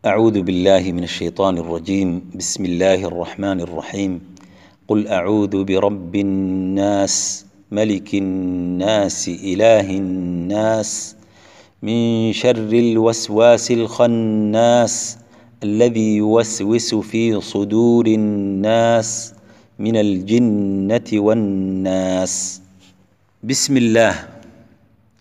أعوذ بالله من الشيطان الرجيم بسم الله الرحمن الرحيم قل أعوذ برب الناس ملك الناس إله الناس من شر الوسواس الخناس الذي يوسوس في صدور الناس من الجنة والناس بسم الله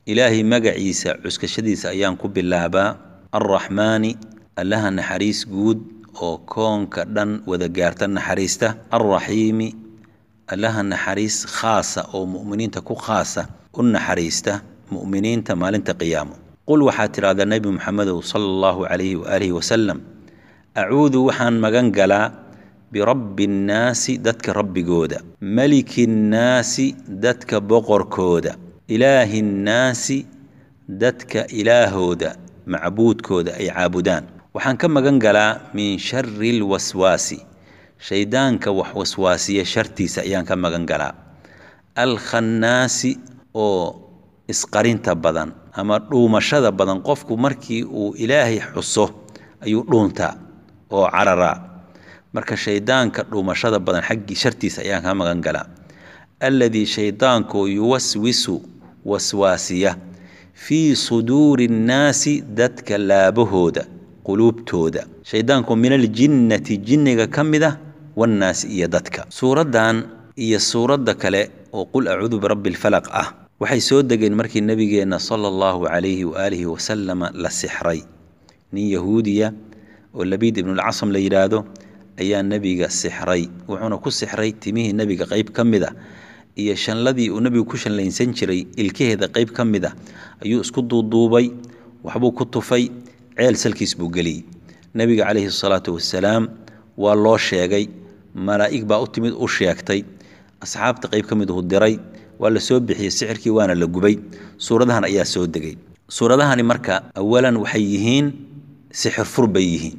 إلهي عيسى عسك الشديس أيام كب الله الرحمن allaha naxariis guud oo koonka dhan wada gaarta naxariista alraxiimi allaha naxariis khaasa oo mu'miniinta ku khaasa u naxariista mu'miniinta maalinta qiyaamo qul waxaad tidhahdaa nebi moxamedow sala allahu calayhi waaalihi wasalam acuudu waxaan magan galaa birabbi innaasi dadka rabbigooda maliki nnaasi dadka boqorkooda ilaahi nnaasi dadka ilaahooda macbuudkooda ay caabudaan waxaan ka magan galaa min shari اlwaswaasi shaydaanka wax waswaasiya shartiisa ayaan ka magan galaa alkhannaasi oo isqarinta badan ama dhuumashada badan qofku markii uu ilaahay xuso ayuu dhuuntaa oo cararaa marka shaydaanka dhuumashada badan xaggii shartiisa ayaan ka magan galaa alladii shaydaanku yuwaswisu waswaasiya fii suduuri اnnaasi dadka laabahooda quluubtooda shayddaanku min aljinnati jinniga ka mid ah wannaasi iyo dadka suuraddan iyo suuradda kale oo qul acuudu birabbi alfalaq ah waxay soo degeen markii nebigeenna sala allahu calayhi waaalihi wasalama la sixray nin yahuudiya oo labiid ibnulcasam la yidhaahdo ayaa nebiga sixray wuxuuna ku sixray timihii nebiga qayb ka mid a iyo shanladii uu nebigu ku shanlaynsan jiray ilkaheeda qayb ka mid a ayuu isku duuduubay waxbuu ku tufay ceel salkiis buu geliyey nabiga calayhi salaatu wasalaam waa loo sheegay malaa'ig baa u timid u sheegtay asxaabta qayb ka mid miduhu diray waa la soo bixiyey sixirkii waana la gubay suuradahan ayaa soo degay suuradahani marka awalan waxay yihiin sixir fur bay yihiin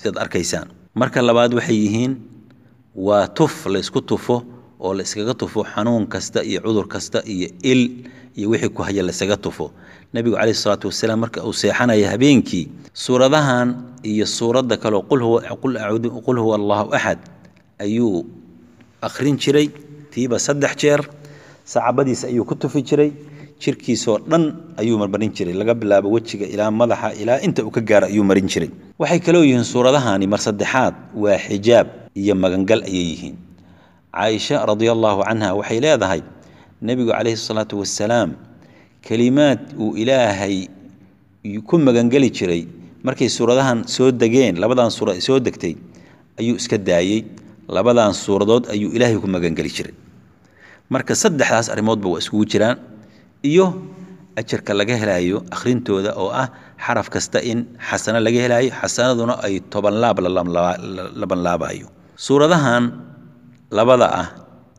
sidaad arkaysaan marka labaad waxay yihiin waa tuf la ysku tufo oo la iskaga tufo xanuun kasta iyo cudur kasta iyo il iyo wixii ku haya laisaga tufo nebigu caleyhi salaatu wasalaam marka uu seexanaya habeenkii suuradahan iyo suuradda kaleo qul huwa allaahu axad ayuu akhrin jiray tiiba saddex jeer sacaabadiisa ayuu ku tufi jiray jirkiisoo dhan ayuu marmarin jiray laga bilaabo wejiga ilaa madaxa ilaa inta uu ka gaaro ayuu marin jiray waxay kaloo yihiin suuradahani mar saddexaad waa xijaab iyo magangal ayay yihiin caaisha allaahu canha waxay leedahay nebigu calayhi salaatu wasalaam kelimaad uu ilaahay ku magangeli jiray markay suuradahan soo degeen labadan suura soo degtay ayuu iska daayey labadan suuradood ayuu ilaahay ku magangeli jiray marka saddexdaas arrimoodba waa iskugu jiraan iyo ajarka laga helaayo akhrintooda oo ah xaraf kasta in xasana laga helaayo xasanaduna ay tobanlaab labanlaabaayo suuradahan labada ah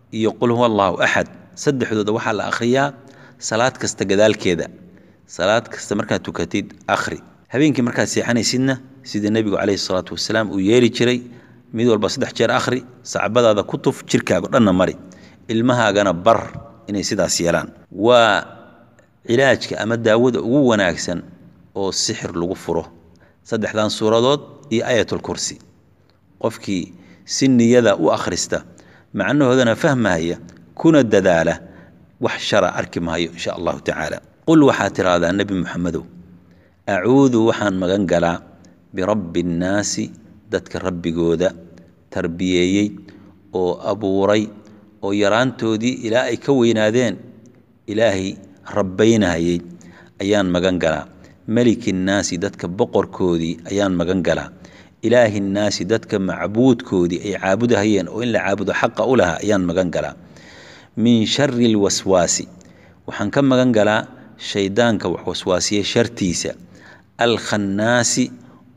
iyo qul huwa allaahu axad saddexdooda waxaa la akhriyaa salaad kasta gadaalkeeda salaad kasta markaad tukatid akhri habeenkii markaad seexanaysidna sida nebigu calayhi salaatu wasalaam uu yeeli jiray mid walba saddex jeer akhri sacbadaada ku tuf jirkaaga dhanna mari ilmahaagana bar inay sidaas yeelaan waa cilaajka ama daawada ugu wanaagsan oo sixir lagu furo saddexdan suuradood iyo aayatulkursi qofkii si niyada u akhrista macnahoodana fahmahaya kuna dadaala wax shara arki maayo insha allahu tacaala qul waxaad tidhaahdaa nebi muxamedow acuudu waxaan magan galaa birabbi innaasi dadka rabbigooda tarbiyeeyey oo abuuray oo yaraantoodii ilaa ay ka weynaadeen ilaahay rabbaynahayey ayaan magan galaa meliki innaasi dadka boqorkoodii ayaan magan galaa ilaahi naasi dadka macbuudkoodii ay caabudahayeen oo in la caabudo xaqa u lahaa ayaan magan galaa min shari lwaswaasi waxaan ka magan galaa shaydaanka wax waswaasiya shartiisa alkhannaasi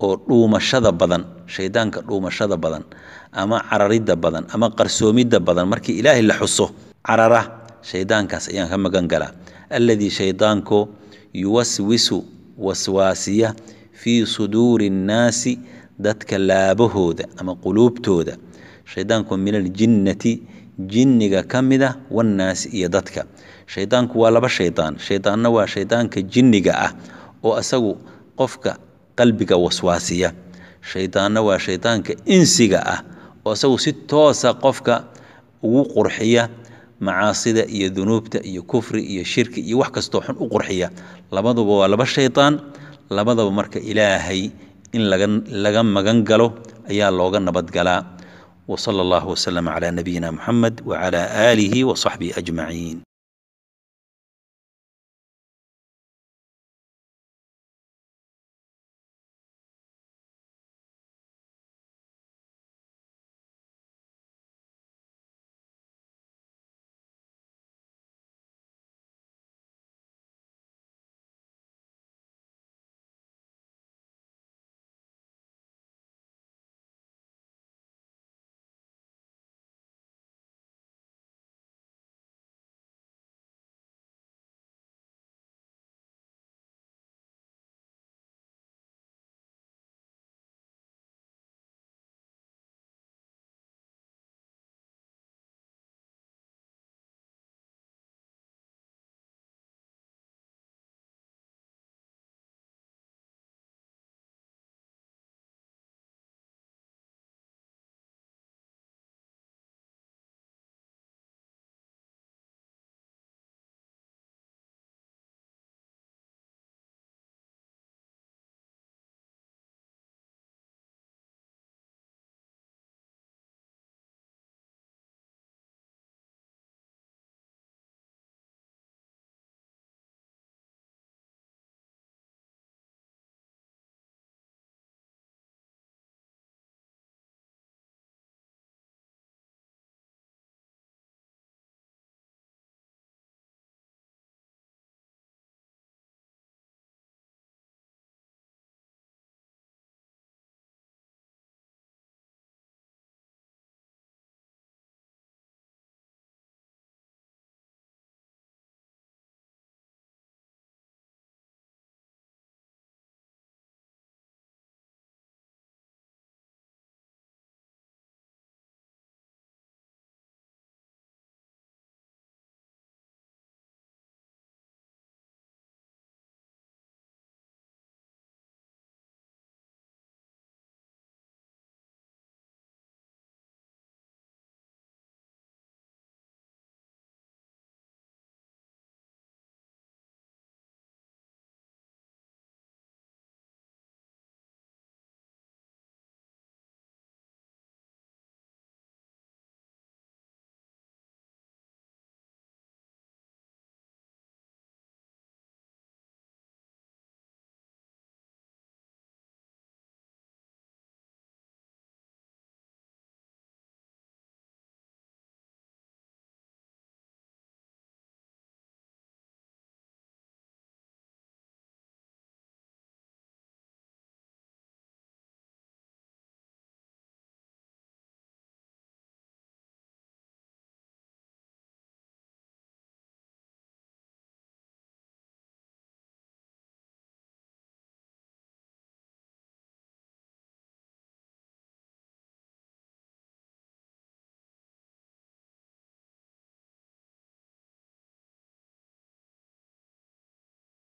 oo dhuumashada badan shaydaanka dhuumashada badan ama cararidda badan ama qarsoomidda badan markii ilaahay la xuso carara shaydaankaas ayaan ka magan galaa alladii shaydaanko yuwaswisu waswaasiya fii suduuri innaasi dadka laabahooda ama quluubtooda shaydaanku min aljinnati jinniga ka mid ah wannaasi iyo dadka shaydaanku waa laba shaydaan shaydaanna waa shaydaanka jinniga ah oo isagu qofka qalbiga waswaasiya shaydaanna waa shaydaanka insiga ah oo isagu si toosa qofka ugu qurxiya macaasida iyo dunuubta iyo kufri iyo shirki iyo wax kastoo xun u qurxiya labaduba waa laba shaydaan labadaba marka ilaahay in laga magan galo ayaa looga nabadgalaa wsala allah wslama calaa nabiyina muxamed wacala aalihi wasaxbihi ajmaciin